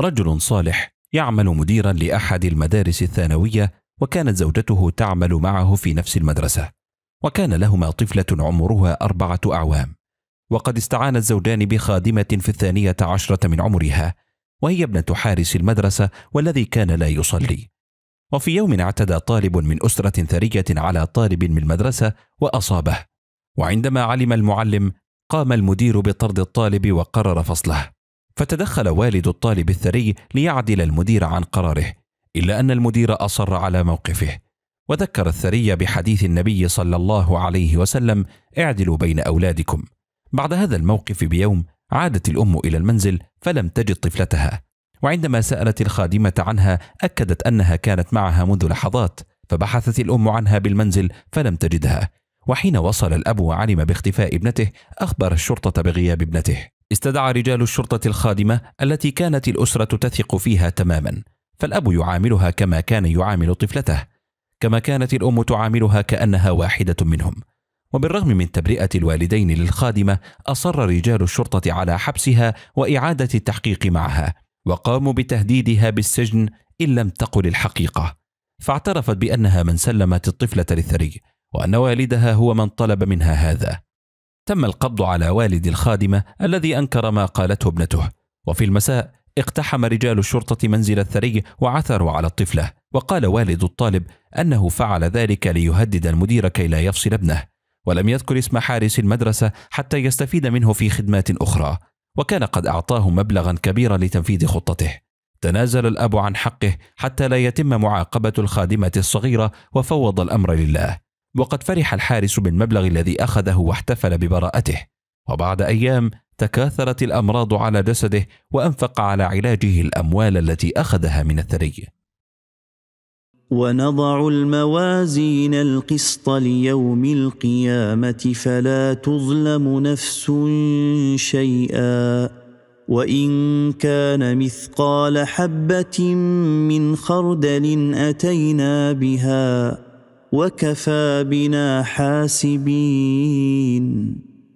رجل صالح يعمل مديرا لاحد المدارس الثانويه وكانت زوجته تعمل معه في نفس المدرسه وكان لهما طفله عمرها اربعه اعوام وقد استعان الزوجان بخادمه في الثانيه عشره من عمرها وهي ابنه حارس المدرسه والذي كان لا يصلي وفي يوم اعتدى طالب من اسره ثريه على طالب من المدرسه واصابه وعندما علم المعلم قام المدير بطرد الطالب وقرر فصله فتدخل والد الطالب الثري ليعدل المدير عن قراره الا ان المدير اصر على موقفه وذكر الثري بحديث النبي صلى الله عليه وسلم اعدلوا بين اولادكم بعد هذا الموقف بيوم عادت الام الى المنزل فلم تجد طفلتها وعندما سالت الخادمه عنها اكدت انها كانت معها منذ لحظات فبحثت الام عنها بالمنزل فلم تجدها وحين وصل الاب وعلم باختفاء ابنته اخبر الشرطه بغياب ابنته استدعى رجال الشرطة الخادمة التي كانت الأسرة تثق فيها تماما، فالأب يعاملها كما كان يعامل طفلته، كما كانت الأم تعاملها كأنها واحدة منهم. وبالرغم من تبرئة الوالدين للخادمة، أصر رجال الشرطة على حبسها وإعادة التحقيق معها، وقاموا بتهديدها بالسجن إن لم تقل الحقيقة. فاعترفت بأنها من سلمت الطفلة للثري، وأن والدها هو من طلب منها هذا. تم القبض على والد الخادمة الذي أنكر ما قالته ابنته وفي المساء اقتحم رجال الشرطة منزل الثري وعثروا على الطفلة وقال والد الطالب أنه فعل ذلك ليهدد المدير كي لا يفصل ابنه ولم يذكر اسم حارس المدرسة حتى يستفيد منه في خدمات أخرى وكان قد أعطاه مبلغا كبيرا لتنفيذ خطته تنازل الأب عن حقه حتى لا يتم معاقبة الخادمة الصغيرة وفوض الأمر لله وقد فرح الحارس بالمبلغ الذي أخذه واحتفل ببراءته وبعد أيام تكاثرت الأمراض على جسده وأنفق على علاجه الأموال التي أخذها من الثري ونضع الموازين القسط ليوم القيامة فلا تظلم نفس شيئا وإن كان مثقال حبة من خردل أتينا بها وكفى بنا حاسبين